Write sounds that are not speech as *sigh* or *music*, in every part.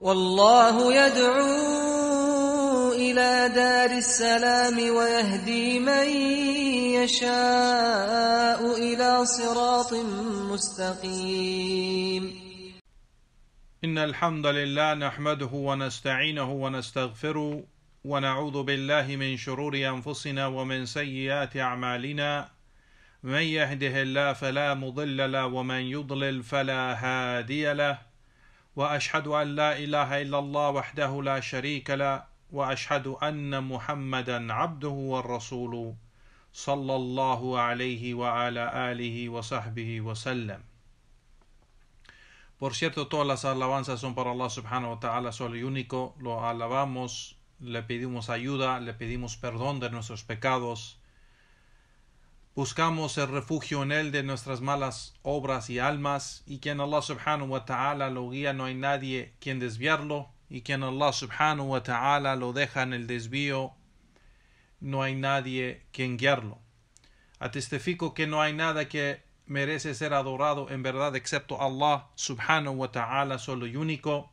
والله يدعو إلى دار السلام ويهدي من يشاء إلى صراط مستقيم إن الحمد لله نحمده ونستعينه ونستغفره ونعوذ بالله من شرور أنفسنا ومن سيئات أعمالنا من يهده الله فلا مضل له ومن يضلل فلا هادي له واشهد ان لا اله الا الله وحده لا شريك له واشهد ان محمدا عبده والرسول صلى الله عليه وعلى اله وصحبه وسلم Por cierto, todas las alabanzas son para Allah subhanahu wa ta'ala, solo y único. Lo alabamos, le pedimos ayuda, le pedimos perdón de nuestros pecados. Buscamos el refugio en Él de nuestras malas obras y almas, y quien Allah subhanahu wa ta'ala lo guía no hay nadie quien desviarlo, y quien Allah subhanahu wa ta'ala lo deja en el desvío, no hay nadie quien guiarlo. Atestifico que no hay nada que merece ser adorado en verdad excepto Allah subhanahu wa ta'ala solo y único.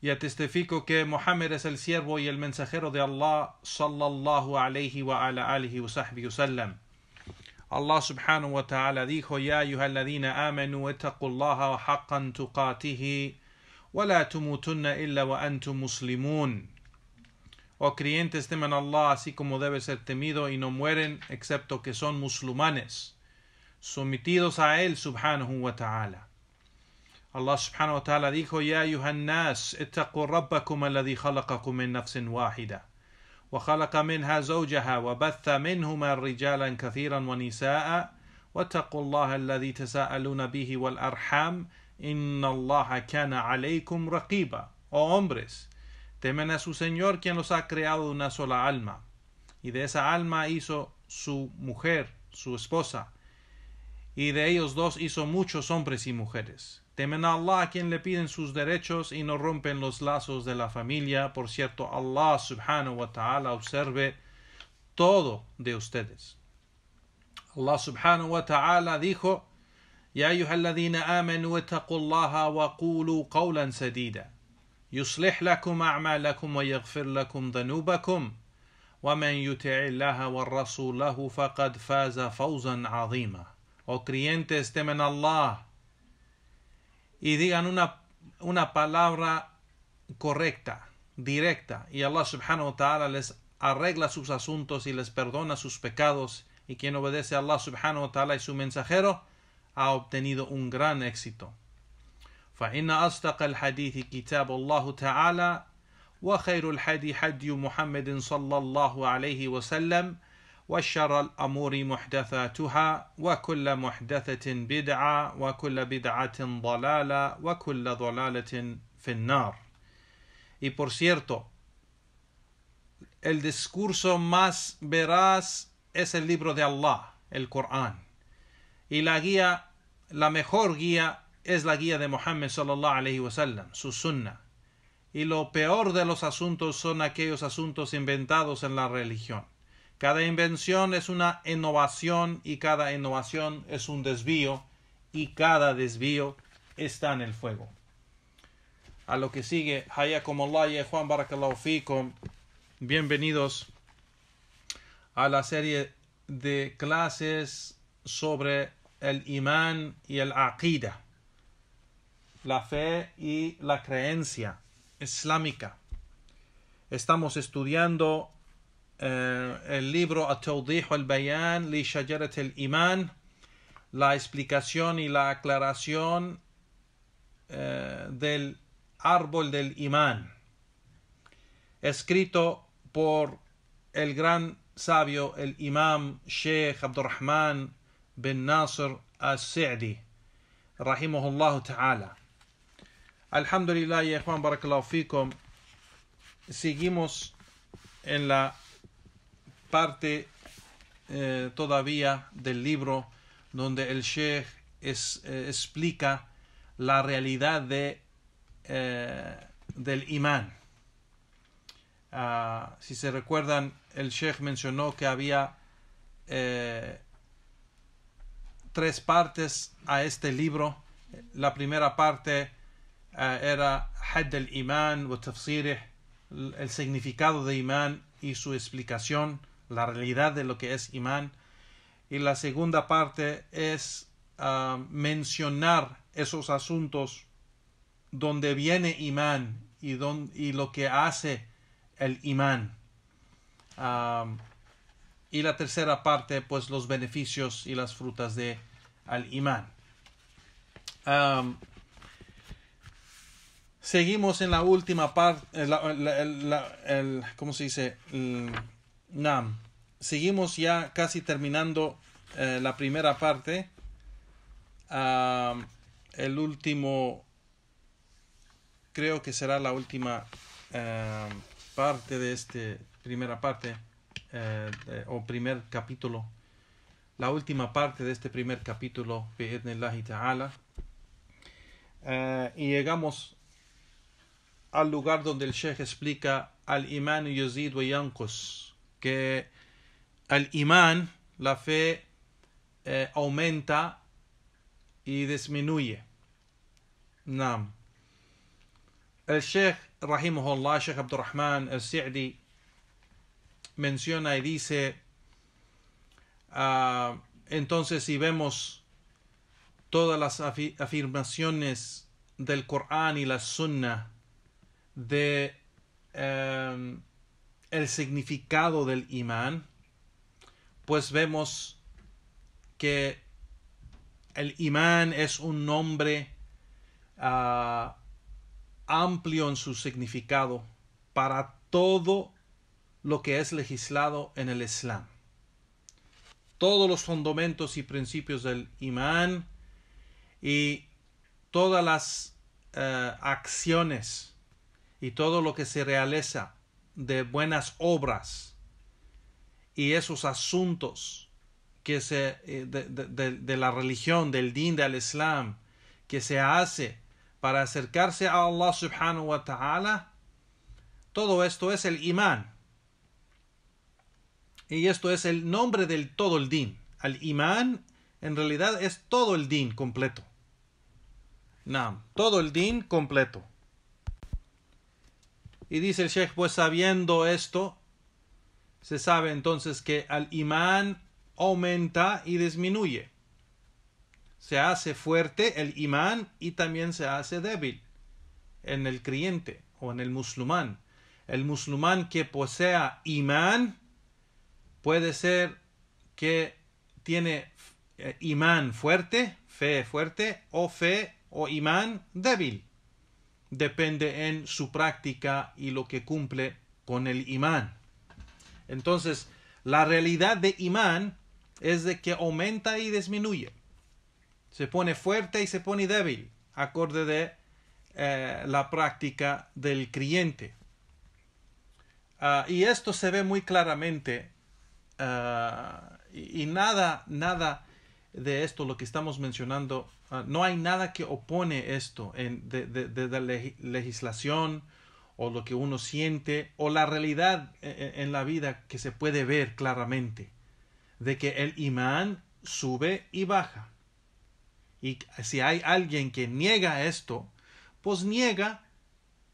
Y atestifico que Muhammad es el siervo y el mensajero de Allah sallallahu alayhi wa ala wa sallam Allah subhanahu wa ta'ala dijo, Ya ayuhaladina amanu etaqullaha haqqan tuqatihi, wa la tumutunna illa wa antum muslimun. O creyentes teman Allah así como debe ser temido y no mueren excepto que son musulmanes, sometidos a Él subhanahu wa ta'ala. Allah subhanahu wa ta'ala dijo, Ya ayuhannas, ittaqu rabbakum alladhi khalaqakum min nafsin wahida. وخلق منها زوجها وبث منهما رجالا كثيرا ونساء واتقوا الله الذي تساءلون به والارحام ان الله كان عليكم رقيبا oh hombres temen a su señor quien los ha creado una sola alma y de esa alma hizo su mujer su esposa y de ellos dos hizo muchos hombres y mujeres Temen a Allah quien le piden sus derechos y no rompen los lazos de la familia. Por cierto, Allah subhanahu wa ta'ala observe todo de ustedes. Allah subhanahu wa ta'ala dijo: Ya ayyuhaladina amenu uetakullaha wa kulu kolan sedida. Yuslih lakum lakum wa yaghfir lakum dhanubakum. Wa man wa rasulahu faqad faza fauzan azima. O oh, creyentes, temen a Allah y digan una, palabra correcta, directa, y Allah subhanahu wa ta'ala les arregla sus asuntos y les perdona sus pecados, y quien obedece a Allah subhanahu wa ta'ala y su mensajero ha obtenido un gran éxito. فإن أصدق الحديث كتاب ta'ala تعالى وخير hadi حدي محمد sallallahu alayhi wa sallam. Y por cierto, el discurso más veraz es el libro de Allah, el Corán. Y la guía, la mejor guía es la guía de Muhammad sallallahu wa wasallam, su sunnah. Y lo peor de los asuntos son aquellos asuntos inventados en la religión. Cada invención es una innovación y cada innovación es un desvío y cada desvío está en el fuego. A lo que sigue, como y Juan Barakallahu bienvenidos a la serie de clases sobre el imán y el aqida, la fe y la creencia islámica. Estamos estudiando eh, el libro a tawdih bayan li Shajarat iman la explicación y la aclaración eh, del árbol del imán, escrito por el gran sabio, el imam Sheikh Abdurrahman bin Nasr al-Sa'di, rahimahullah ta'ala. Alhamdulillah, Juan Barakallahu Fikum. Seguimos en la parte eh, todavía del libro donde el Sheikh eh, explica la realidad de, eh, del imán. Ah, si se recuerdan, el Sheikh mencionó que había tres partes a este libro. La primera parte era Had el significado de imán y su explicación la realidad de lo que es imán. Y la segunda parte es ah, mencionar esos asuntos donde viene imán y, y lo que hace el imán. Ah, y la tercera parte, pues los beneficios y las frutas de al imán. Ah, seguimos en la última parte, ¿cómo se dice? El, nam seguimos ya casi terminando eh, la primera parte. Ah, el último, creo que será la última eh, parte de este, primera parte, eh, o primer capítulo. La última parte de este primer capítulo, Ta'ala. y llegamos al lugar donde el Sheikh explica al imán Yazid wa que al imán, la fe eh, aumenta y disminuye. Nam. El Sheikh, rahimahullah, Sheikh Abdurrahman al-Sa'di, menciona y dice, ah, entonces si vemos todas las afirmaciones del Corán y la Sunna de em, el significado del imán, pues vemos que el imán es un nombre ah, amplio en su significado para todo lo que es legislado en el Islam. Todos los fundamentos y principios del imán y todas las eh, acciones y todo lo que se realiza de buenas obras y esos asuntos que se, eh, de, de la religión, del din, del islam, que se hace para acercarse a Allah subhanahu wa ta'ala, todo esto es el imán. Y esto es el nombre del todo el din. Al imán en realidad es todo el din completo. Nam, todo el din completo. Y dice el Sheikh, pues sabiendo esto, se sabe entonces que al imán aumenta y disminuye. Se hace fuerte el imán y también se hace débil en el creyente o en el musulmán. El musulmán que posea imán puede ser que tiene eh, imán fuerte, fe fuerte, o fe o imán débil. Depende en su práctica y lo que cumple con el imán. Entonces, la realidad de imán es de que aumenta y disminuye. Se pone fuerte y se pone débil, acorde de eh, la práctica del creyente. Ah, y esto se ve muy claramente ah, y, nada, nada de esto, lo que estamos mencionando, ah, no hay nada que opone esto en, de, de, la legislación, o lo que uno siente o la realidad eh, eh, en la vida que se puede ver claramente de que el imán sube y baja. Y si hay alguien que niega esto, pues niega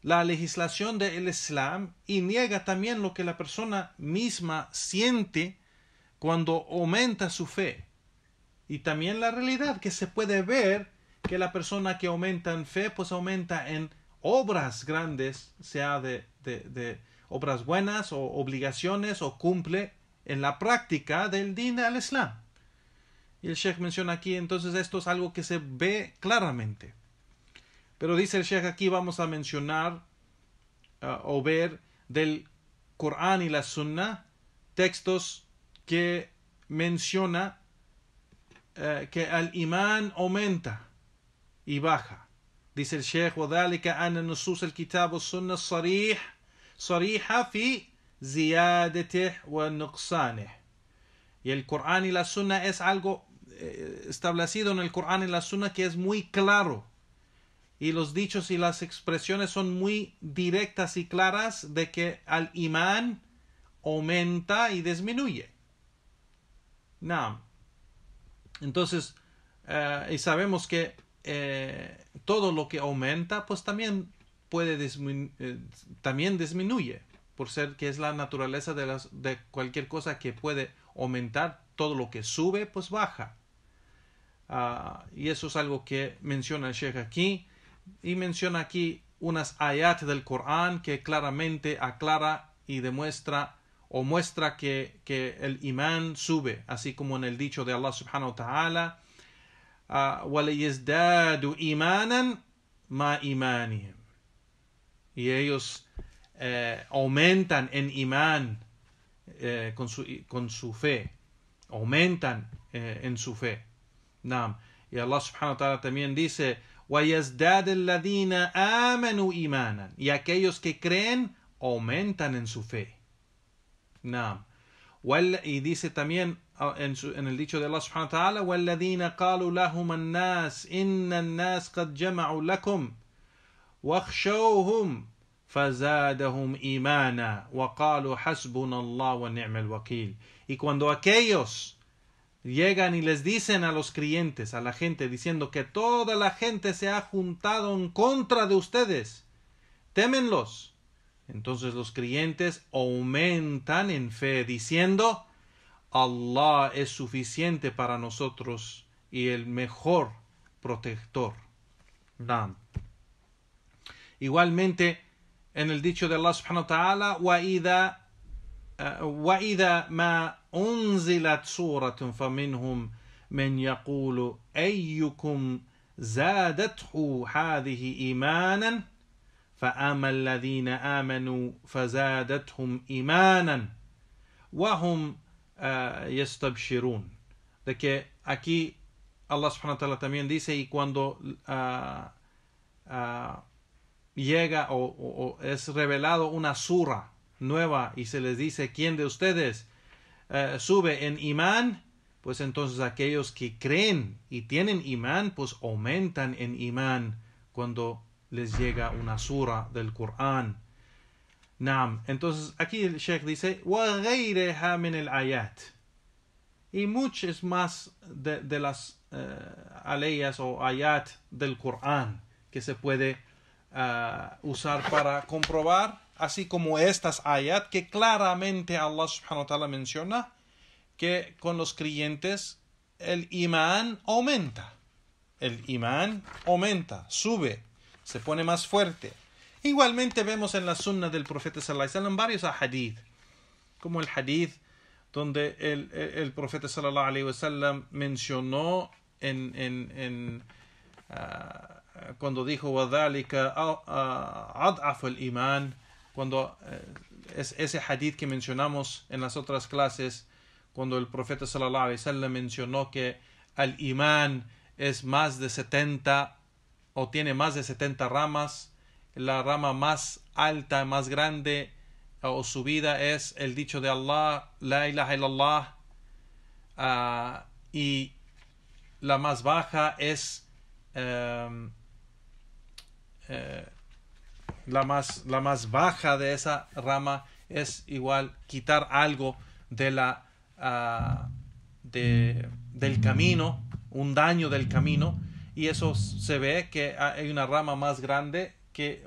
la legislación del Islam y niega también lo que la persona misma siente cuando aumenta su fe. Y también la realidad que se puede ver que la persona que aumenta en fe, pues aumenta en obras grandes, sea de, obras buenas o obligaciones o cumple en la práctica del din al Islam. Y el Sheikh menciona aquí, entonces esto es algo que se ve claramente. Pero dice el Sheikh aquí, vamos a mencionar ah, o ver del Corán y la Sunna textos que menciona eh, que al imán aumenta y baja. Dice el Sheikh, وذلك أن el الكتاب والسنة صريحة Y el Corán y la Sunna es algo eh, establecido en el Corán y la Sunna que es muy claro. Y los dichos y las expresiones son muy directas y claras de que al imán aumenta y disminuye. Entonces, eh, y sabemos que eh, todo lo que aumenta, pues también puede eh, también disminuye, por ser que es la naturaleza de, las, de cualquier cosa que puede aumentar, todo lo que sube, pues baja. Ah, y eso es algo que menciona el Sheikh aquí. Y menciona aquí unas ayat del Corán que claramente aclara y demuestra o muestra que, que el imán sube, así como en el dicho de Allah subhanahu wa ta'ala, uh, وَلَيَزْدَادُ إِيمَانًا مَا Y ellos eh, aumentan en imán eh, con, su, con, su, fe. Aumentan eh, en su fe. Naam. Y Allah subhanahu wa ta'ala también dice, وَيَزْدَادَ الَّذِينَ آمَنُوا إِيمَانًا Y aquellos que creen, aumentan en su fe. Naam. Y dice también, Ah, en, en el dicho de Allah subhanahu wa ta'ala, وَالَّذِينَ قَالُوا لَهُمَ النَّاسِ إِنَّ النَّاسِ قَدْ جَمَعُوا لَكُمْ وَاخْشَوْهُمْ فَزَادَهُمْ إِيمَانًا وَقَالُوا حَسْبُنَا اللَّهُ وَنِعْمَ الْوَكِيلُ Y cuando aquellos llegan y les dicen a los creyentes, a la gente, diciendo que toda la gente se ha juntado en contra de ustedes, temenlos. Entonces los creyentes aumentan en fe, diciendo, Allah es suficiente para nosotros y el mejor protector. Igualmente, en el dicho de Allah subhanahu wa ta'ala, wa'ida wa eh, ma unzilat suratun faminhum men yaqulu ayyukum zadathu hadhihi imanan fa'ama alladhina amanu hum imanan wa eh, de que aquí Allah subhanahu wa ta'ala también dice, y cuando eh, eh, llega o, es revelado una sura nueva y se les dice, ¿quién de ustedes sube en imán? Pues entonces aquellos que creen y tienen imán, pues aumentan en imán cuando les llega una sura del Corán. Entonces aquí el Sheikh dice, el ayat. Y muchas más de, las eh, aleyas o ayat del Corán que se puede eh, usar para comprobar, así como estas ayat que claramente Allah subhanahu wa ta'ala menciona que con los creyentes el imán aumenta. El imán aumenta, sube, se pone más fuerte. Igualmente vemos en la sunna del profeta sallallahu alaihi varios hadith, como el hadith donde el, el, profeta sallallahu alaihi wasallam mencionó en, en, en ah, cuando dijo Ad ad'af el iman cuando eh, es ese hadith que mencionamos en las otras clases cuando el profeta sallallahu alaihi wasallam mencionó que al iman es más de 70 o tiene más de 70 ramas la rama más alta, más grande o subida es el dicho de Allah, la ilaha illallah, ah, y la más baja es em, eh, la, más, la más baja de esa rama es igual quitar algo de la ah, del camino, un daño del camino, y eso se ve que hay una rama más grande que,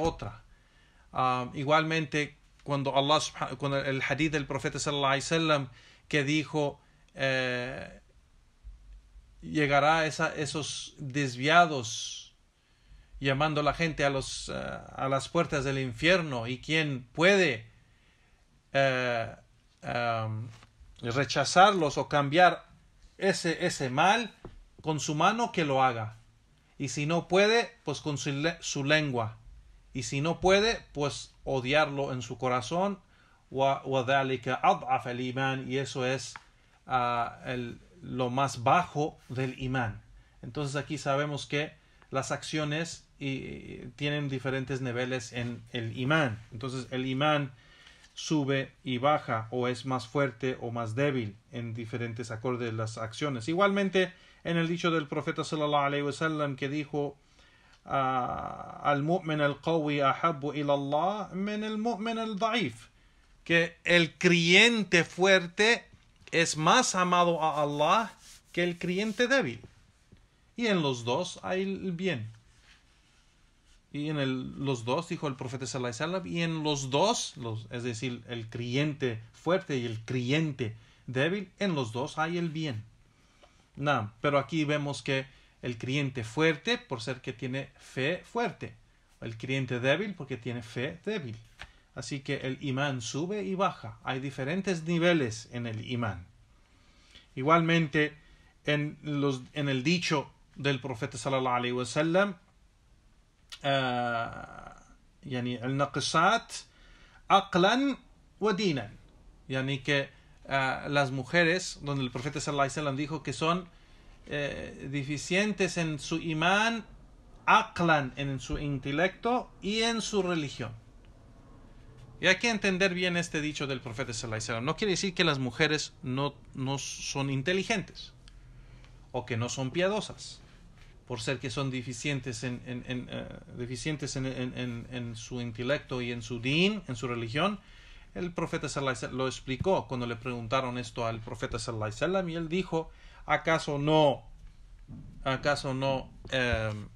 otra. Ah, igualmente, cuando, Allah, cuando el hadith del profeta sallallahu que dijo, eh, llegará a esos desviados llamando a la gente a, los, eh, a las puertas del infierno y quien puede eh, em, rechazarlos o cambiar ese, ese mal con su mano que lo haga. Y si no puede, pues con su, lengua. Y si no puede, pues odiarlo en su corazón. Y eso es ah, lo más bajo del imán. Entonces aquí sabemos que las acciones tienen diferentes niveles en el imán. Entonces el imán sube y baja o es más fuerte o más débil en diferentes acordes de las acciones. Igualmente en el dicho del profeta sallallahu wa sallam que dijo ah, al mu'min al qawi ahabbu ila Allah min al mu'min al da'if que el creyente fuerte es más amado a Allah que el creyente débil y en los dos hay el bien y en los dos dijo el profeta sallallahu wa sallam y en los dos los, es decir el creyente fuerte y el creyente débil en los dos hay el bien pero aquí vemos que el cliente fuerte por ser que tiene fe fuerte, el cliente débil porque tiene fe débil. Así que el imán sube y baja. Hay diferentes niveles en el imán. Igualmente, en, los, en el dicho del profeta sallallahu alayhi wasallam, eh, yani el aqlan wa yani que las mujeres, donde el profeta sallallahu dijo que son eh, deficientes en su imán, aclan en su intelecto y en su religión. Y hay que entender bien este dicho del profeta sallallahu No quiere decir que las mujeres no, no son inteligentes o que no son piadosas por ser que son deficientes en, en, en, eh, su intelecto y en su din, en su religión, el profeta sallallahu lo explicó cuando le preguntaron esto al profeta sallallahu y él dijo, ¿acaso no? ¿Acaso no? Em,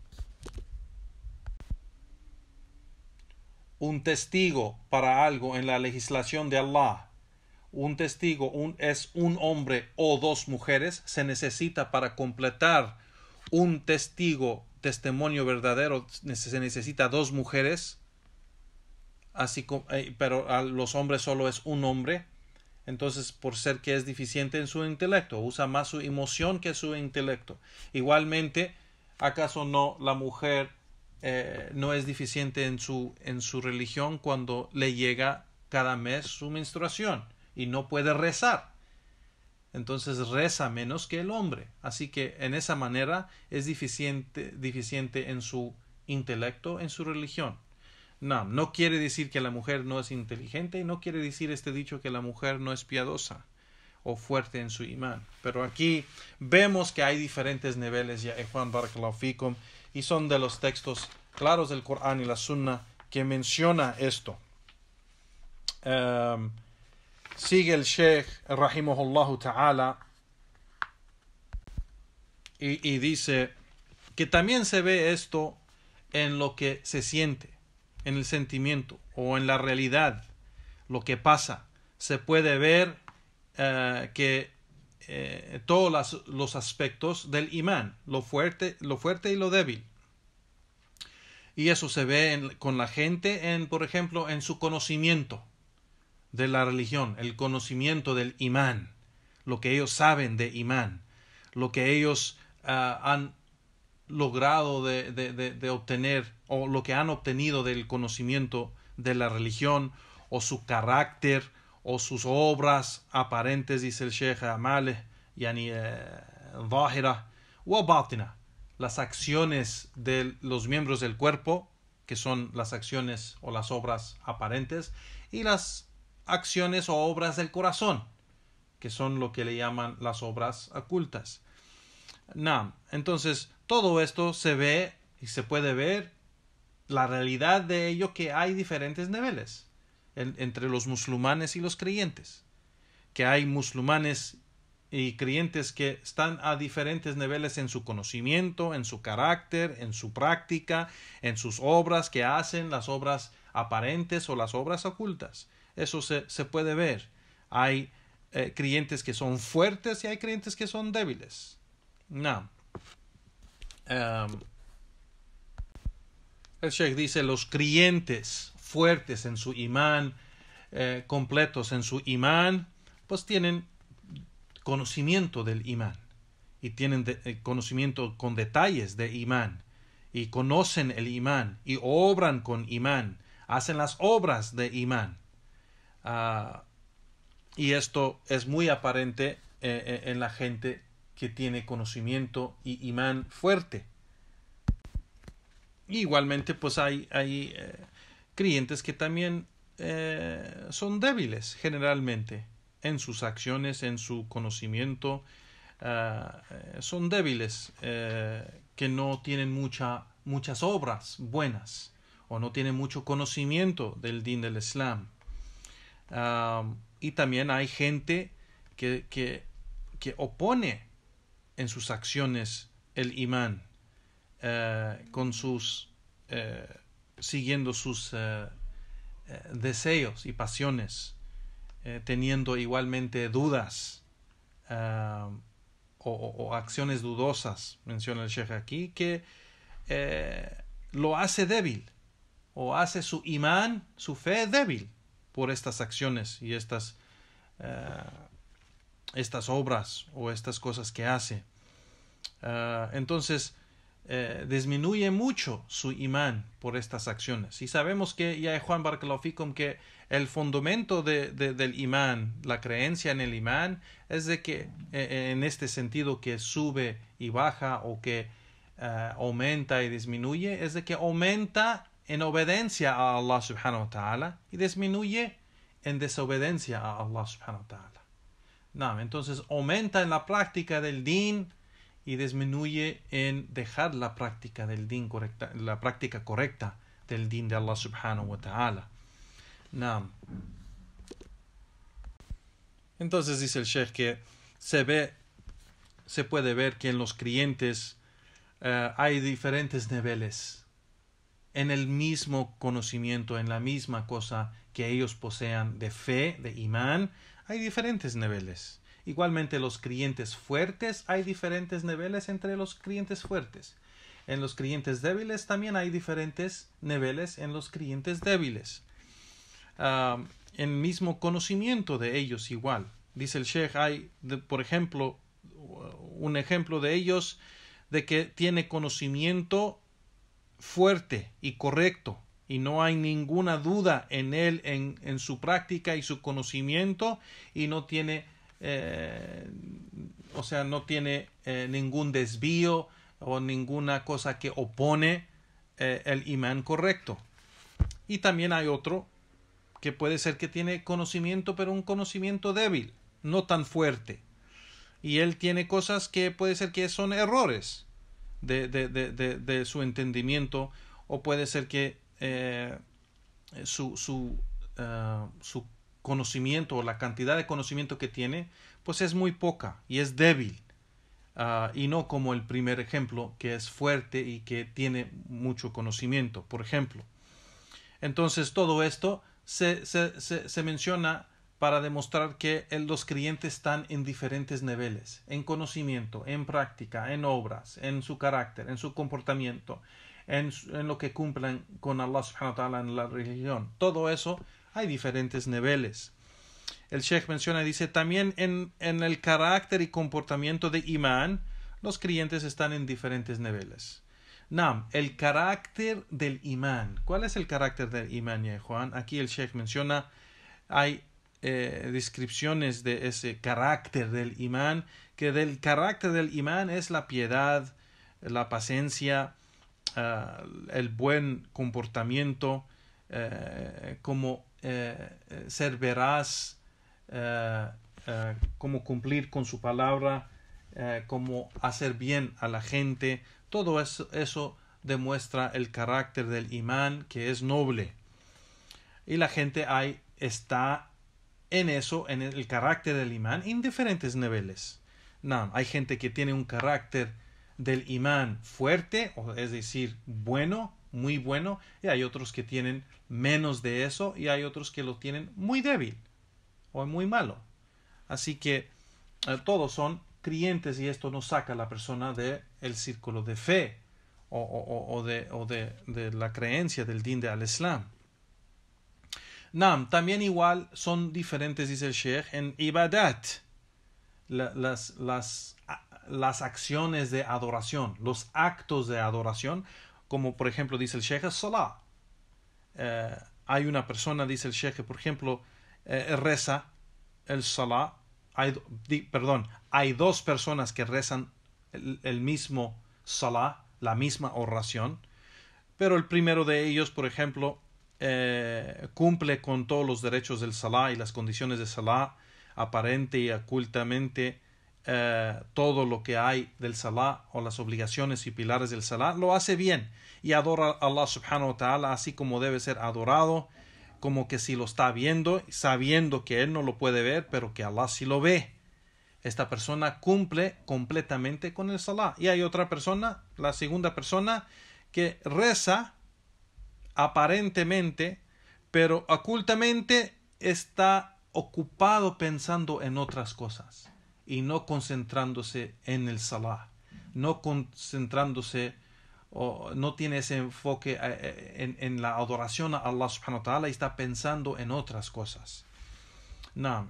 un testigo para algo en la legislación de Allah. Un testigo un, es un hombre o dos mujeres. Se necesita para completar un testigo, testimonio verdadero, se necesita dos mujeres así eh, pero a los hombres solo es un hombre. Entonces, por ser que es deficiente en su intelecto, usa más su emoción que su intelecto. Igualmente, ¿acaso no la mujer eh, no es deficiente en su, en su religión cuando le llega cada mes su menstruación y no puede rezar? Entonces reza menos que el hombre. Así que en esa manera es deficiente en su intelecto, en su religión. No, no quiere decir que la mujer no es inteligente y no quiere decir este dicho que la mujer no es piadosa o fuerte en su imán. Pero aquí vemos que hay diferentes niveles ya eh, Juan y son de los textos claros del Corán y la Sunna que menciona esto. Em, sigue el Sheikh Rahimahullah Ta'ala y dice que también se ve esto en lo que se siente en el sentimiento o en la realidad lo que pasa. Se puede ver eh, que eh, todos los aspectos del imán, lo fuerte, lo fuerte y lo débil. Y eso se ve con la gente, en, por ejemplo, en su conocimiento de la religión, el conocimiento del imán, lo que ellos saben de imán, lo que ellos ah, han logrado de, obtener o lo que han obtenido del conocimiento de la religión o su carácter o sus obras aparentes, dice el Sheikh Amal yani eh, Zahira o Batina, las acciones de los miembros del cuerpo, que son las acciones o las obras aparentes, y las acciones o obras del corazón, que son lo que le llaman las obras ocultas. entonces, todo esto se ve y se puede ver la realidad de ello que hay diferentes niveles entre los musulmanes y los creyentes, que hay musulmanes y creyentes que están a diferentes niveles en su conocimiento, en su carácter, en su práctica, en sus obras que hacen, las obras aparentes o las obras ocultas. Eso se, se puede ver. Hay eh, creyentes que son fuertes y hay creyentes que son débiles. No. Em, el Sheikh dice, los creyentes fuertes en su imán, eh, completos en su imán, pues tienen conocimiento del imán y tienen eh, conocimiento con detalles de imán y conocen el imán y obran con imán, hacen las obras de imán. Ah, y esto es muy aparente eh, en la gente que tiene conocimiento y imán fuerte. Igualmente, pues hay, hay eh, clientes que también eh, son débiles generalmente en sus acciones, en su conocimiento. Ah, eh, son débiles que no tienen mucha, muchas obras buenas o no tienen mucho conocimiento del din del Islam. Ah, y también hay gente que, que opone en sus acciones el imán, eh, con sus, eh, siguiendo sus eh, deseos y pasiones, teniendo igualmente dudas o, o, acciones dudosas, menciona el Sheikh aquí, que lo hace débil o hace su imán, su fe débil por estas acciones y estas estas obras o estas cosas que hace. Ah, entonces, eh, disminuye mucho su imán por estas acciones. Y sabemos que ya es Juan Barcaloficum que el fundamento del imán, la creencia en el imán, es de que eh, eh, en este sentido que sube y baja o que aumenta y disminuye, es de que aumenta en obediencia a Allah subhanahu wa ta'ala y disminuye en desobediencia a Allah subhanahu wa ta'ala entonces aumenta en la práctica del din y disminuye en dejar la práctica del din correcta, la práctica correcta del din de Allah subhanahu wa ta'ala. Entonces dice el Sheikh que se ve, se puede ver que en los creyentes eh, hay diferentes niveles en el mismo conocimiento, en la misma cosa que ellos posean de fe, de imán, hay diferentes niveles. Igualmente los clientes fuertes, hay diferentes niveles entre los clientes fuertes. En los clientes débiles también hay diferentes niveles en los clientes débiles. El ah, el mismo conocimiento de ellos igual. Dice el Sheikh, hay, por ejemplo, un ejemplo de ellos de que tiene conocimiento fuerte y correcto y no hay ninguna duda en él, en, su práctica y su conocimiento y no tiene, eh, o sea, no tiene eh, ningún desvío o ninguna cosa que opone eh, el imán correcto. Y también hay otro que puede ser que tiene conocimiento, pero un conocimiento débil, no tan fuerte. Y él tiene cosas que puede ser que son errores de, de, de, de su entendimiento o puede ser que eh, su, su, eh, su conocimiento o la cantidad de conocimiento que tiene, pues es muy poca y es débil. Ah, y no como el primer ejemplo, que es fuerte y que tiene mucho conocimiento, por ejemplo. Entonces, todo esto se, se, menciona para demostrar que los creyentes están en diferentes niveles, en conocimiento, en práctica, en obras, en su carácter, en su comportamiento, en, lo que cumplan con Allah en la religión. Todo eso hay diferentes niveles. El Sheikh menciona, y dice, también en, en el carácter y comportamiento de imán, los creyentes están en diferentes niveles. Nam, el carácter del imán. ¿Cuál es el carácter del imán, y Juan? Aquí el Sheikh menciona, hay eh, descripciones de ese carácter del imán, que del carácter del imán es la piedad, la paciencia, eh, el buen comportamiento, eh, cómo como eh, ser veraz, cómo cumplir con su palabra, cómo hacer bien a la gente, todo eso, demuestra el carácter del imán que es noble. Y la gente está en eso, en el carácter del imán, en diferentes niveles. No, hay gente que tiene un carácter del imán fuerte, o es decir, bueno, muy bueno, y hay otros que tienen menos de eso, y hay otros que lo tienen muy débil o muy malo. Así que eh, todos son creyentes y esto nos saca a la persona del el círculo de fe o, de, de, la creencia del din de al-Islam. Nam, también igual son diferentes, dice el Sheikh, en ibadat. las, las las acciones de adoración, los actos de adoración, como por ejemplo dice el Sheikh Salah. Eh, hay una persona, dice el Sheikh, por ejemplo, eh, eh, reza el Salah. Hay, perdón, hay dos personas que rezan el, mismo Salah, la misma oración, pero el primero de ellos, por ejemplo, cumple con todos los derechos del Salah y las condiciones de Salah, aparente y ocultamente, eh, todo lo que hay del Salah o las obligaciones y pilares del Salah, lo hace bien y adora a Allah subhanahu wa ta'ala así como debe ser adorado, como que si lo está viendo, sabiendo que él no lo puede ver, pero que Allah sí lo ve. Esta persona cumple completamente con el Salah. Y hay otra persona, la segunda persona, que reza aparentemente, pero ocultamente está ocupado pensando en otras cosas y no concentrándose en el salah, no concentrándose o no tiene ese enfoque eh, eh, en, la adoración a Allah subhanahu wa ta'ala y está pensando en otras cosas.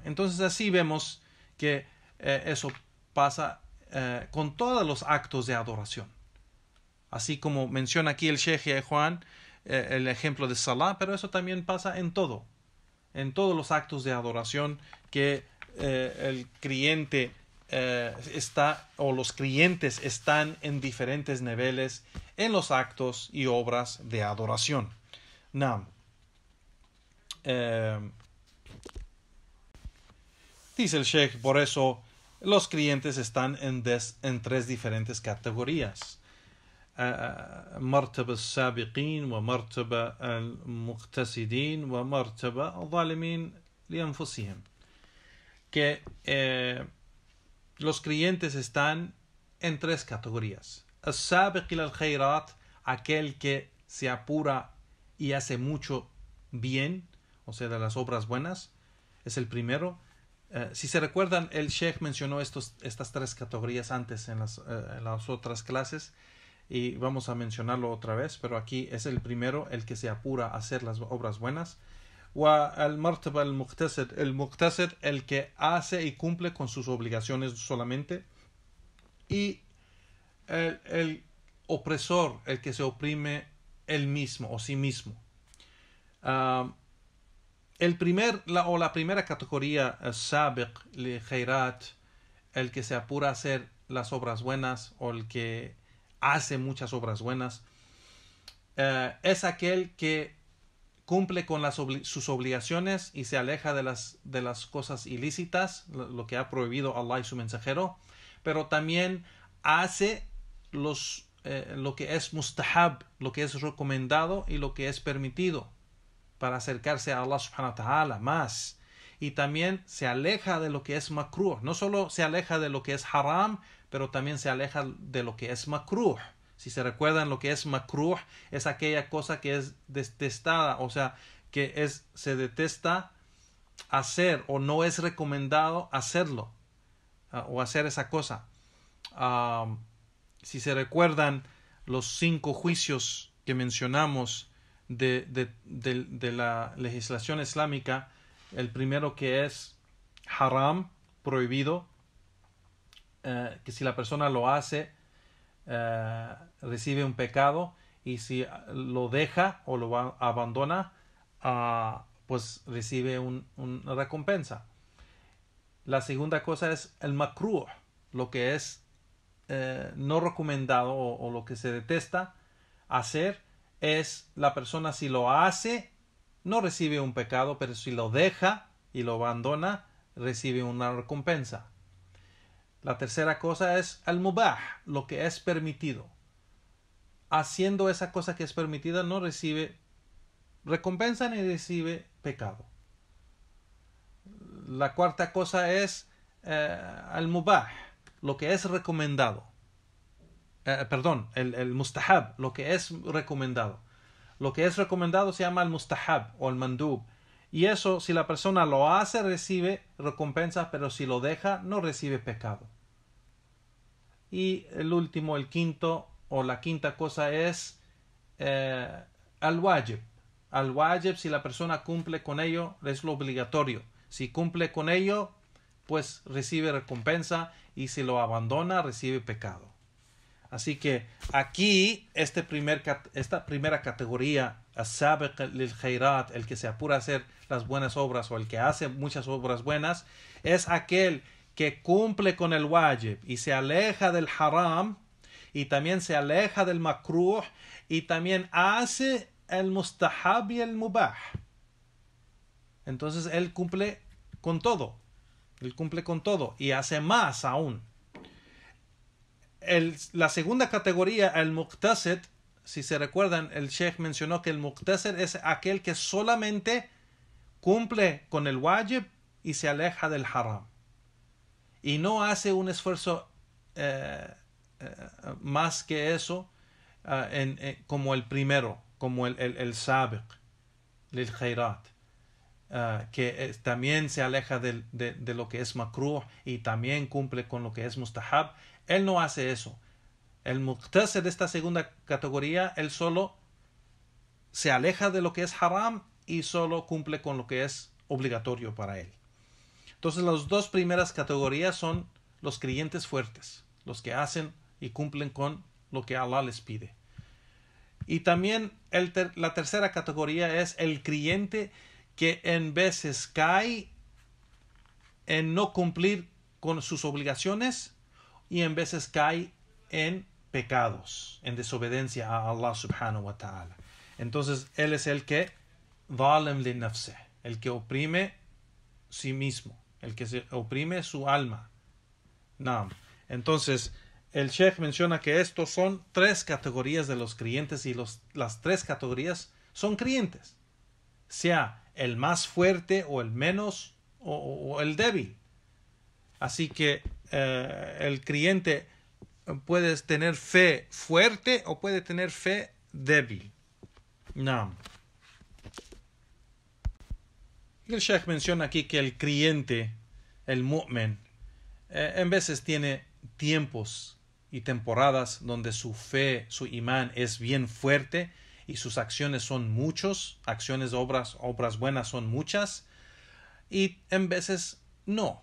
Entonces así vemos que eh, eso pasa con todos los actos de adoración. Así como menciona aquí el Sheikh Juan el ejemplo de Salah, pero eso también pasa en todo, en todos los actos de adoración que eh, el cliente eh, está o los clientes están en diferentes niveles en los actos y obras de adoración. Eh, dice el Sheikh, por eso los clientes están en, en tres diferentes categorías que eh, los creyentes están en tres categorías. al aquel que se apura y hace mucho bien, o sea, de las obras buenas, es el primero. Eh, si se recuerdan, el Sheikh mencionó estos, estas tres categorías antes en las, eh, en las, otras clases y vamos a mencionarlo otra vez, pero aquí es el primero, el que se apura a hacer las obras buenas el que hace y cumple con sus obligaciones solamente y el, opresor el que se oprime él mismo o sí mismo ah, el primer la, o la primera categoría eh, sabiq el que se apura a hacer las obras buenas o el que hace muchas obras buenas eh, es aquel que cumple con las sus obligaciones y se aleja de las, de las cosas ilícitas, lo, que ha prohibido Allah y su mensajero, pero también hace los, eh, lo que es mustahab, lo que es recomendado y lo que es permitido para acercarse a Allah subhanahu wa ta'ala más. Y también se aleja de lo que es makruh. No solo se aleja de lo que es haram, pero también se aleja de lo que es makruh. Si se recuerdan lo que es makruh, es aquella cosa que es detestada, o sea, que es, se detesta hacer o no es recomendado hacerlo ah, o hacer esa cosa. si se recuerdan los cinco juicios que mencionamos de, de, la legislación islámica, el primero que es haram, prohibido, eh, que si la persona lo hace, eh, recibe un pecado y si lo deja o lo abandona, ah, pues recibe una recompensa. La segunda cosa es el makruh, lo que es eh, no recomendado o, lo que se detesta hacer es la persona si lo hace no recibe un pecado, pero si lo deja y lo abandona recibe una recompensa. La tercera cosa es al mubah, lo que es permitido. Haciendo esa cosa que es permitida no recibe recompensa ni recibe pecado. La cuarta cosa es eh, al mubah, lo que es recomendado. Eh, perdón, el, el, mustahab, lo que es recomendado. Lo que es recomendado se llama al mustahab o al mandub. Y eso, si la persona lo hace, recibe recompensa, pero si lo deja, no recibe pecado. Y el último, el quinto o la quinta cosa es eh, al-wajib. Al-wajib, si la persona cumple con ello, es lo obligatorio. Si cumple con ello, pues recibe recompensa y si lo abandona, recibe pecado. Así que aquí este primer, esta primera categoría, el que se apura a hacer las buenas obras o el que hace muchas obras buenas, es aquel que cumple con el wajib y se aleja del haram y también se aleja del makruh y también hace el mustahab y el mubah. Entonces él cumple con todo. Él cumple con todo y hace más aún. El, la segunda categoría, el muqtasid, si se recuerdan, el sheikh mencionó que el muqtasid es aquel que solamente cumple con el wajib y se aleja del haram y no hace un esfuerzo eh, eh, más que eso eh, como el primero, como el, el, el sabiq, que también se aleja de, lo que es makruh y también cumple con lo que es mustahab. Él no hace eso. El Muqtase de esta segunda categoría, él solo se aleja de lo que es haram y solo cumple con lo que es obligatorio para él. Entonces las dos primeras categorías son los creyentes fuertes, los que hacen y cumplen con lo que Allah les pide. Y también la tercera categoría es el creyente que en veces cae en no cumplir con sus obligaciones y en veces cae en pecados, en desobediencia a Allah subhanahu wa ta'ala. Entonces él es el que el que oprime sí mismo el que se oprime su alma. Nam. Entonces, el Sheikh menciona que estos son tres categorías de los creyentes y los, las tres categorías son creyentes. Sea el más fuerte o el menos o, el débil. Así que eh, el cliente puede tener fe fuerte o puede tener fe débil. El Sheikh menciona aquí que el creyente, el mu'men, eh, en veces tiene tiempos y temporadas donde su fe, su imán es bien fuerte y sus acciones son muchos, acciones, obras, obras buenas son muchas, y en veces no.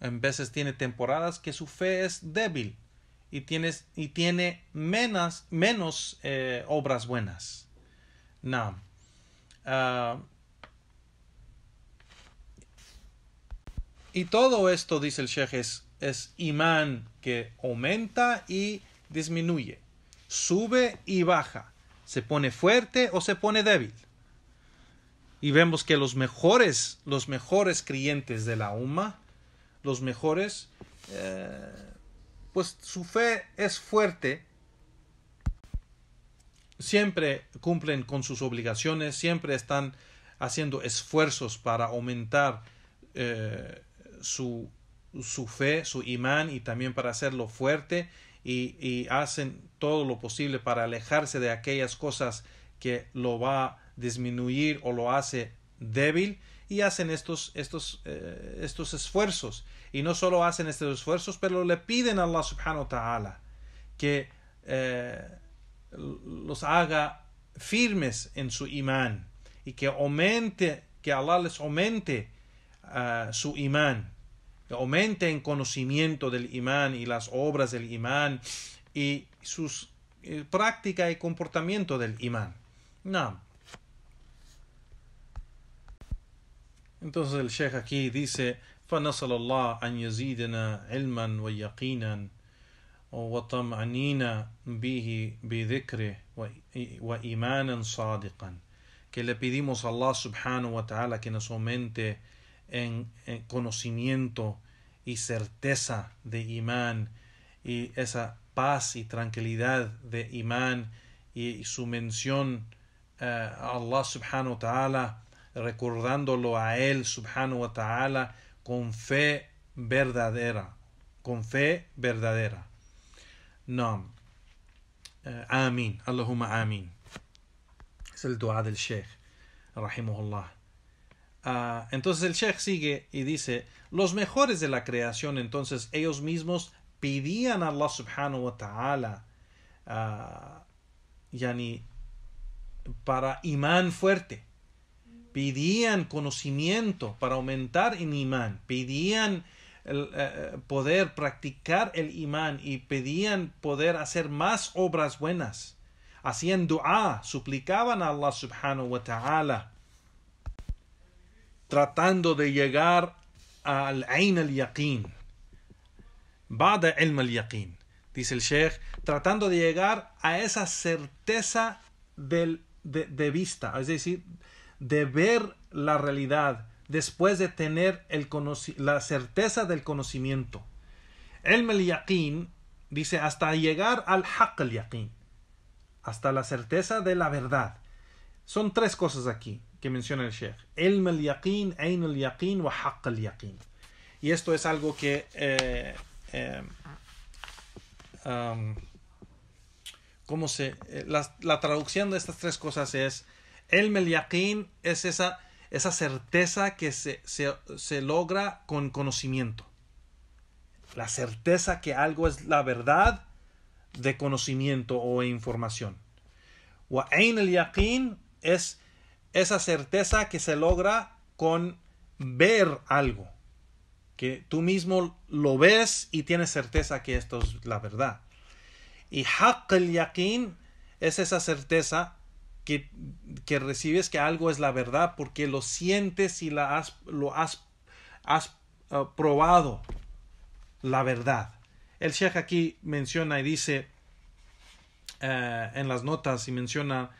En veces tiene temporadas que su fe es débil y, y tiene menos, menos eh, obras buenas. No. Y todo esto, dice el Sheikh, es, imán que aumenta y disminuye, sube y baja, se pone fuerte o se pone débil. Y vemos que los mejores, los mejores creyentes de la UMA, los mejores, eh, pues su fe es fuerte, siempre cumplen con sus obligaciones, siempre están haciendo esfuerzos para aumentar eh, su, fe, su imán y también para hacerlo fuerte y, hacen todo lo posible para alejarse de aquellas cosas que lo va a disminuir o lo hace débil y hacen estos, estos, eh, estos esfuerzos y no solo hacen estos esfuerzos pero le piden a Allah subhanahu wa ta'ala que eh, los haga firmes en su imán y que aumente que Allah les aumente ah, su imán aumenten conocimiento del imán y las obras del imán y sus eh, práctica y comportamiento del imán. No. Entonces el Sheikh aquí dice, Que le pedimos a Allah subhanahu wa ta'ala que nos aumente en, conocimiento y certeza de imán y esa paz y tranquilidad de imán y, su mención eh, a Allah subhanahu wa ta'ala recordándolo a él subhanahu wa ta'ala con fe verdadera con fe verdadera no eh, amín Allahumma es el dua del sheikh rahimahullah Ah, entonces el Sheikh sigue y dice, los mejores de la creación, entonces ellos mismos pidían a Allah subhanahu wa ta'ala, ah, para imán fuerte, pidían conocimiento para aumentar en imán, pedían el, eh, eh, poder practicar el imán y pedían poder hacer más obras buenas, hacían dua, suplicaban a Allah subhanahu wa ta'ala tratando de llegar al Ain al-Yaqin. Bada el al-Yaqin, dice el Sheikh, tratando de llegar a esa certeza del, de, vista, es decir, de ver la realidad después de tener el la certeza del conocimiento. El al-Yaqin dice hasta llegar al Haqq al-Yaqin, hasta la certeza de la verdad. Son tres cosas aquí que menciona el Sheikh. el al yaqin, ain al yaqin wa al Y esto es algo que eh, eh, ¿cómo se eh, la, traducción de estas tres cosas es el al yaqin es esa esa certeza que se, logra con conocimiento. La certeza que algo es la verdad de conocimiento o información. Wa ain al yaqin es esa certeza que se logra con ver algo, que tú mismo lo ves y tienes certeza que esto es la verdad. Y haqq al es esa certeza que, que, recibes que algo es la verdad porque lo sientes y la lo has, has uh, probado la verdad. El Sheikh aquí menciona y dice eh, en las notas y menciona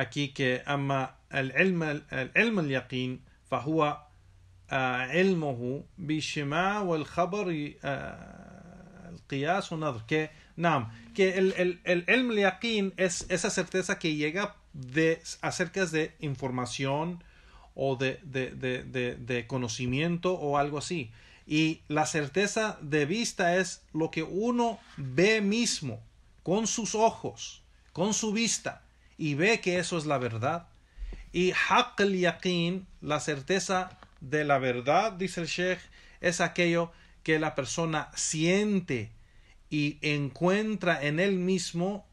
aquí que ama el ilm el yaqin فهو علمه que que el, el, el es esa certeza que llega de acerca de información o de conocimiento o algo así y la certeza de vista es lo que uno ve mismo con sus ojos con su vista y ve que eso es la verdad. Y haqq al la certeza de la verdad, dice el sheikh, es aquello que la persona siente y encuentra en él mismo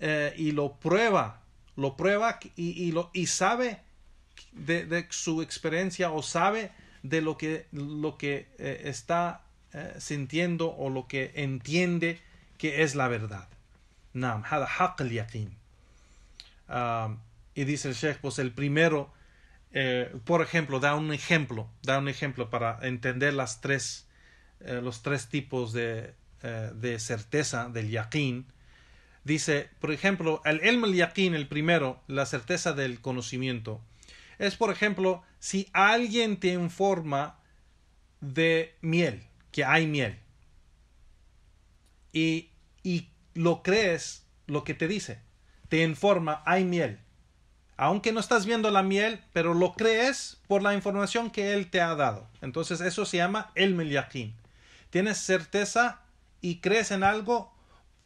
eh, y lo prueba, lo prueba y, lo, y sabe de, su experiencia o sabe de lo que, lo que eh, está eh, sintiendo o lo que entiende que es la verdad. nam y dice el Sheikh, pues el primero, eh, por ejemplo, da un ejemplo, da un ejemplo para entender las tres, eh, los tres tipos de, eh, de certeza del yaqeen. Dice, por ejemplo, el El al el primero, la certeza del conocimiento. Es, por ejemplo, si alguien te informa de miel, que hay miel, y, y lo crees, lo que te dice te informa, hay miel. Aunque no estás viendo la miel, pero lo crees por la información que Él te ha dado. Entonces eso se llama el meliaquín. Tienes certeza y crees en algo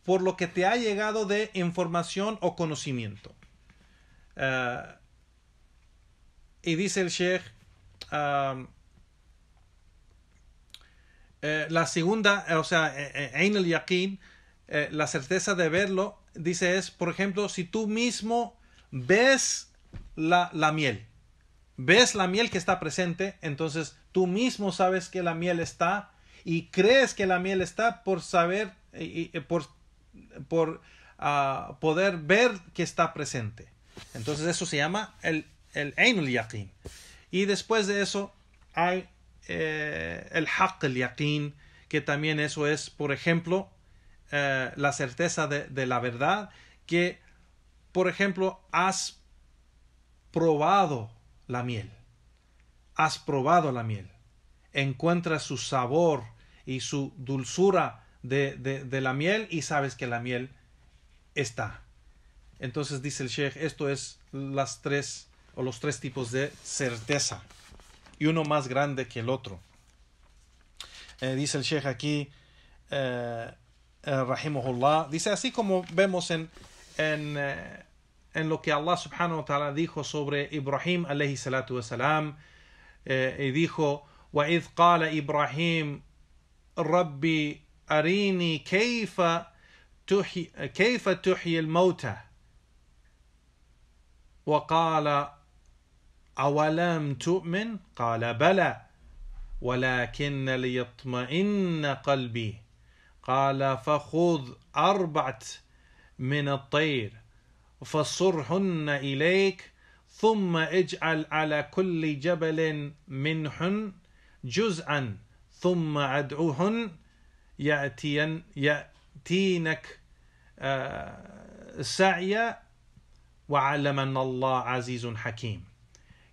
por lo que te ha llegado de información o conocimiento. Eh, y dice el Sheikh, eh, la segunda, o sea, eh, el la certeza de verlo dice es, por ejemplo, si tú mismo ves la, miel, ves la miel que está presente, entonces tú mismo sabes que la miel está y crees que la miel está por saber, y, eh, por, ah, poder ver que está presente. Entonces eso se llama el, el Ainul Y después de eso hay eh, el Haq al que también eso es, por ejemplo, eh, la certeza de, la verdad que, por ejemplo, has probado la miel. Has probado la miel. Encuentras su sabor y su dulzura de, de, la miel y sabes que la miel está. Entonces dice el Sheikh, esto es las tres o los tres tipos de certeza y uno más grande que el otro. Eh, dice el Sheikh aquí, eh, rahimahullah, dice así como vemos en, en, en lo que Allah subhanahu wa ta'ala dijo sobre Ibrahim alayhi salatu wa salam, eh, y dijo, وإذ قال إبراهيم ربي أريني كيف تحي كيف تحيي الموتى وقال أولم تؤمن قال بلى ولكن ليطمئن قلبي قال فخذ أربعة من الطير فصرهن إليك ثم اجعل على كل جبل منهن جزءا ثم أدعوهن يأتين يأتينك آه، سعيا أن الله عزيز حكيم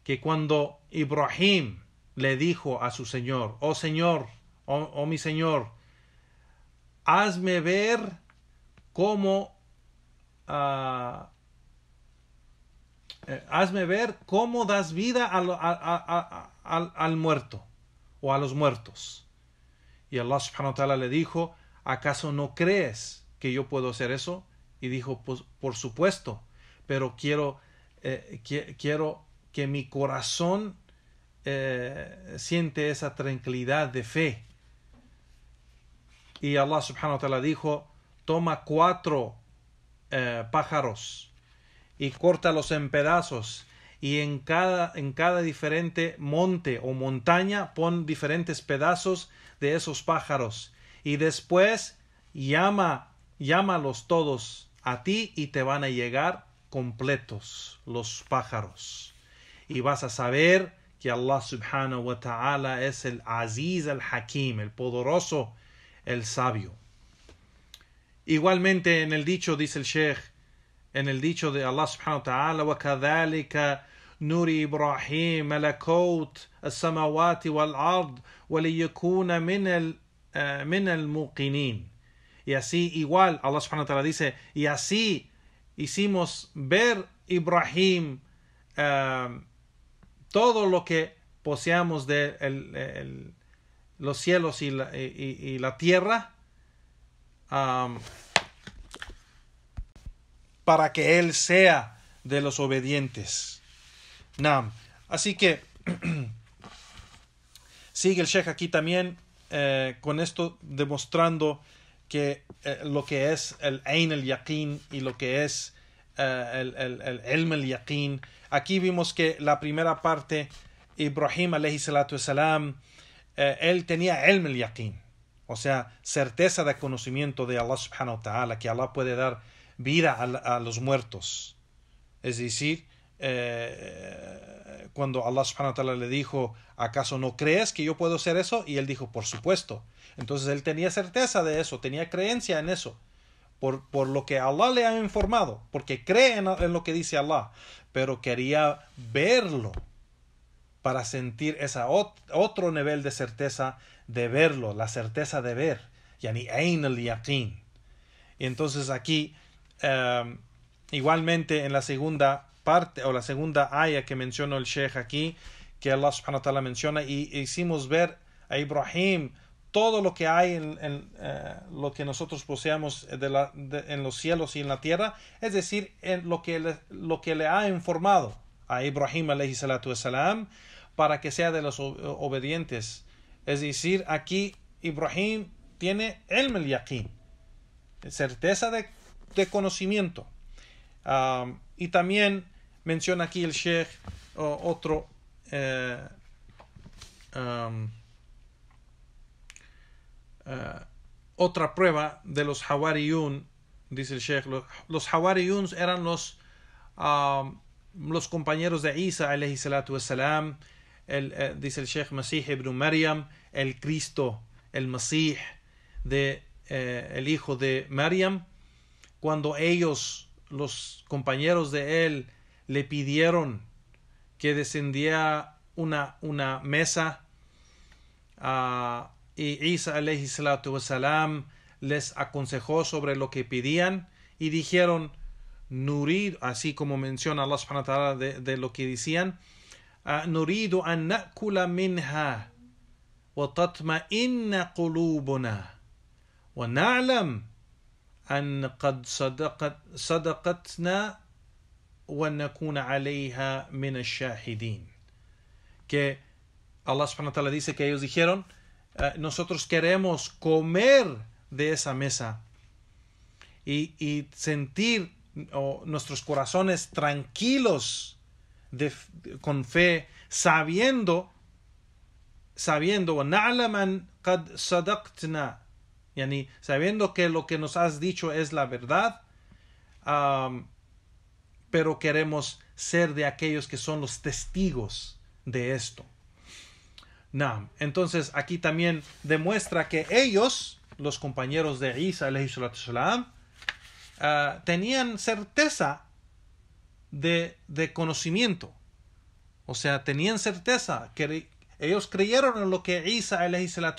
que cuando Ibrahim le dijo a su Señor, oh Señor, oh, oh mi Señor, hazme ver cómo, ah, eh, hazme ver cómo das vida al, muerto o a los muertos. Y Allah subhanahu wa le dijo, ¿acaso no crees que yo puedo hacer eso? Y dijo, pues por supuesto, pero quiero, eh, que, quiero que mi corazón eh, siente esa tranquilidad de fe y Allah subhanahu wa ta'ala dijo, toma cuatro eh, pájaros y córtalos en pedazos y en cada, en cada diferente monte o montaña pon diferentes pedazos de esos pájaros y después llama, llámalos todos a ti y te van a llegar completos los pájaros. Y vas a saber que Allah subhanahu wa ta'ala es el aziz el hakim, el poderoso, el sabio. Igualmente en el dicho dice el Sheikh, en el dicho de Allah subhanahu wa ta'ala, nuri ibrahim نُرِي إِبْرَاهِيمَ walad waliyakuna min وَلِيَكُونَ eh, min من muqinin Y así igual Allah subhanahu wa ta'ala dice, y así hicimos ver Ibrahim eh, todo lo que poseamos de el, el, los cielos y la, y, y la tierra para que Él sea de los obedientes. Nam. Así que *clears throat* sigue el Sheikh aquí también eh, con esto demostrando que eh, lo que es el Ain el Yaqin y lo que es eh, el, el, el Elm el Yaqin. Aquí vimos que la primera parte, Ibrahim alayhi salatu salam, eh, él tenía el yaqin, o sea, certeza de conocimiento de Allah subhanahu wa ta'ala, que Allah puede dar vida a, los muertos. Es decir, eh, cuando Allah subhanahu wa ta'ala le dijo, ¿acaso no crees que yo puedo hacer eso? Y él dijo, por supuesto. Entonces él tenía certeza de eso, tenía creencia en eso. Por, por lo que Allah le ha informado, porque cree en lo que dice Allah, pero quería verlo, para sentir ese otro nivel de certeza de verlo, la certeza de ver. Yani Ain Y entonces aquí, em, igualmente en la segunda parte o la segunda haya que mencionó el Sheikh aquí, que Allah subhanahu wa ta'ala menciona, y hicimos ver a Ibrahim todo lo que hay en, eh, lo que nosotros poseamos en los cielos y en la tierra, es decir, en lo que le, lo que le ha informado a Ibrahim alayhi salatu para que sea de los obedientes. Es decir, aquí Ibrahim tiene el meliakim... certeza de, de conocimiento. y también menciona aquí el Sheikh otro eh, eh, otra prueba de los Hawariyun, dice el Sheikh. Los, Hawariyuns Hawariyun eran los, los compañeros de Isa, alayhi salatu wassalam, el, eh, dice el Sheikh Masih ibn Maryam, el Cristo, el Masih, de, eh, el hijo de Maryam, cuando ellos, los compañeros de él, le pidieron que descendiera una, una mesa ah, y Isa alayhi les aconsejó sobre lo que pedían y dijeron nurir, así como menciona Allah subhanahu de lo que decían, نريد أن نأكل منها وتطمئن قلوبنا ونعلم أن قد صدقت صدقتنا ونكون عليها من الشاهدين que Allah subhanahu wa ta'ala dice que ellos dijeron eh, nosotros queremos comer de esa mesa y, y sentir nuestros corazones tranquilos con fe, sabiendo, sabiendo, sabiendo que lo que nos has dicho es la verdad, pero queremos ser de aquellos que son los testigos de esto. entonces aquí también demuestra que ellos, los compañeros de Isa, ah, tenían certeza de, de conocimiento. O sea, tenían certeza que ellos creyeron en lo que Isa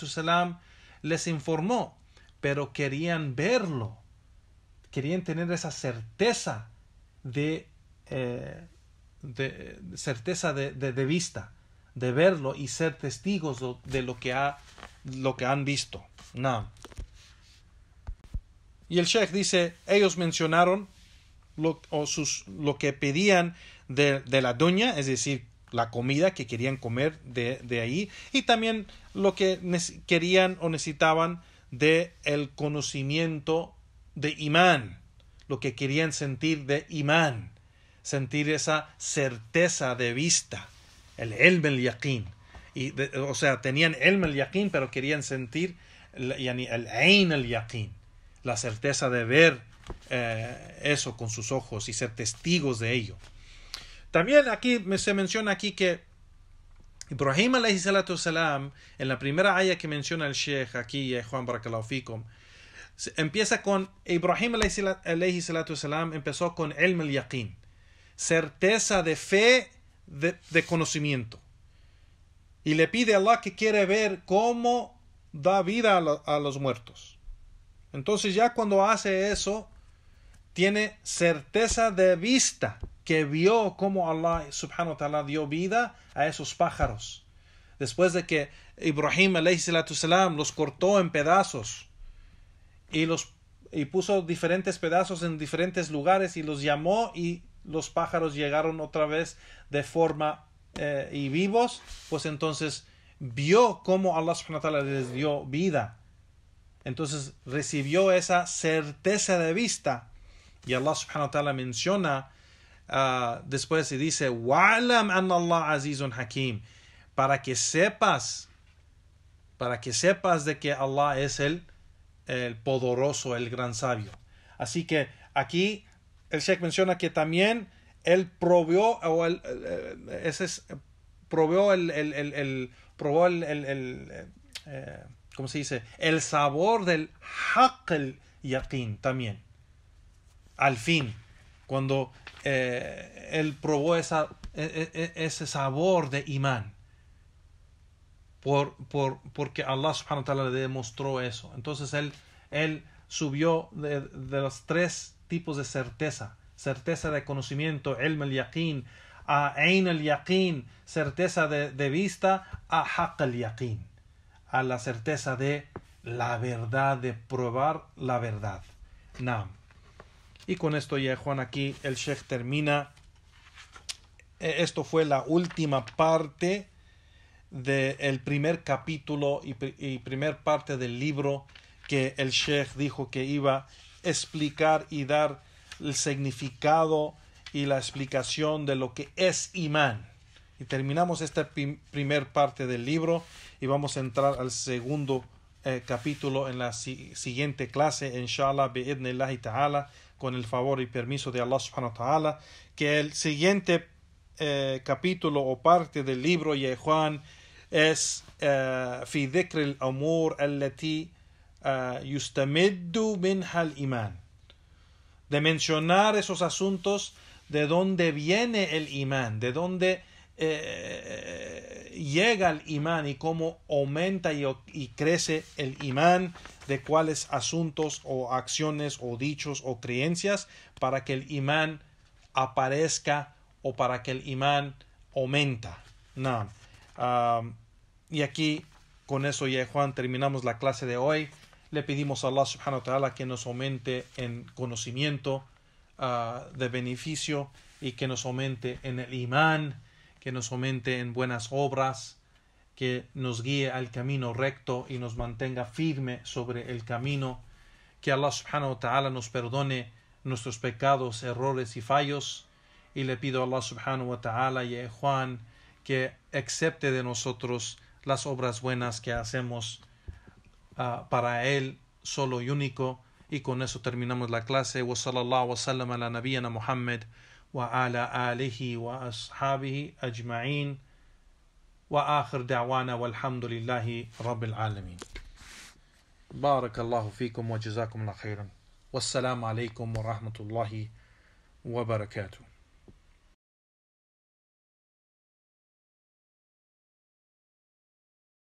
salam les informó, pero querían verlo. Querían tener esa certeza de, eh, de certeza de, vista, de verlo y ser testigos de lo que, ha, lo que han visto. No. Y el Sheikh dice, ellos mencionaron lo, o sus, lo que pedían de, la doña, es decir, la comida que querían comer de, ahí y también lo que querían o necesitaban de el conocimiento de imán, lo que querían sentir de imán, sentir esa certeza de vista, el elm el yaqin. Y o sea, tenían elm el yaqin, pero querían sentir el ain el yaqin, la certeza de ver eh, eso con sus ojos y ser testigos de ello. También aquí se menciona aquí que Ibrahim en la primera haya que menciona el Sheikh aquí, es eh, Juan empieza con Ibrahim empezó con el mel certeza de fe, de, de conocimiento. Y le pide a Allah que quiere ver cómo da vida a los muertos. Entonces ya cuando hace eso, tiene certeza de vista que vio cómo Allah subhanahu wa ta'ala dio vida a esos pájaros. Después de que Ibrahim salam los cortó en pedazos y los y puso diferentes pedazos en diferentes lugares y los llamó y los pájaros llegaron otra vez de forma eh, y vivos, pues entonces vio cómo Allah subhanahu wa ta'ala les dio vida. Entonces recibió esa certeza de vista y Allah subhanahu wa ta'ala menciona ah, después y dice, Wa'lam an Allah azizun hakim. Para que sepas, para que sepas de que Allah es el, el poderoso, el gran sabio. Así que aquí el Sheikh menciona que también él probó o eh, ese es, el, el, el, probó el, eh, ¿cómo se dice? El sabor del haql también al fin, cuando eh, él probó esa, e, e, e, ese sabor de imán. Por, por, porque Allah subhanahu le demostró eso. Entonces él, él subió de, los tres tipos de certeza. Certeza de conocimiento, ilm al-yaqin, a ain al certeza de, vista, a haq al-yaqin, a la certeza de la verdad, de probar la verdad. Naam. Y con esto ya, Juan, aquí el Sheikh termina. E, esto fue la última parte del primer capítulo y, primer parte del libro que el Sheikh dijo que iba a explicar y dar el significado y la explicación de lo que es imán. Y terminamos esta primer parte del libro y vamos a entrar al segundo eh, capítulo en la siguiente clase, inshallah, bi'idnillahi ta'ala con el favor y permiso de Allah subhanahu wa ta'ala, que el siguiente eh, capítulo o parte del libro de Juan es el Amur الأمور yustamiddu يستمد منها de mencionar esos asuntos de dónde viene el imán, de dónde eh, llega el imán y cómo aumenta y, y crece el imán de cuáles asuntos o acciones o dichos o creencias para que el imán aparezca o para que el imán aumenta. y aquí con eso ya Juan terminamos la clase de hoy. Le pedimos a Allah subhanahu ta'ala que nos aumente en conocimiento ah, de beneficio y que nos aumente en el imán, que nos aumente en buenas obras que nos guíe al camino recto y nos mantenga firme sobre el camino, que Allah subhanahu wa ta'ala nos perdone nuestros pecados, errores y fallos, y le pido a Allah subhanahu wa ta'ala y a Juan que excepte de nosotros las obras buenas que hacemos ah, para Él solo y único, y con eso terminamos la clase. Wa sallallahu wa sallam ala nabiyyana Muhammad wa ala alihi wa ashabihi ajma'in. واخر دعوانا والحمد لله رب العالمين. بارك الله فيكم وجزاكم الله خيرا والسلام عليكم ورحمه الله وبركاته.